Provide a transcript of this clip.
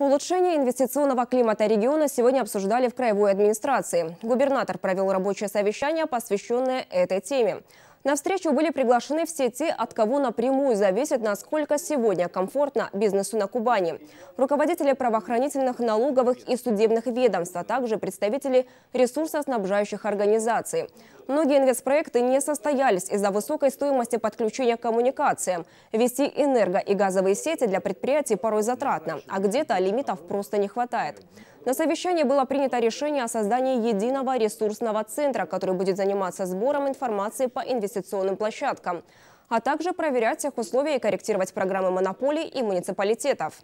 Улучшение инвестиционного климата региона сегодня обсуждали в Краевой администрации. Губернатор провел рабочее совещание, посвященное этой теме. На встречу были приглашены все те, от кого напрямую зависит, насколько сегодня комфортно бизнесу на Кубани. Руководители правоохранительных, налоговых и судебных ведомств, а также представители ресурсоснабжающих организаций. Многие инвестпроекты не состоялись из-за высокой стоимости подключения к коммуникациям. Вести энерго- и газовые сети для предприятий порой затратно, а где-то лимитов просто не хватает. На совещании было принято решение о создании единого ресурсного центра, который будет заниматься сбором информации по инвестиционным площадкам, а также проверять их условия и корректировать программы монополий и муниципалитетов.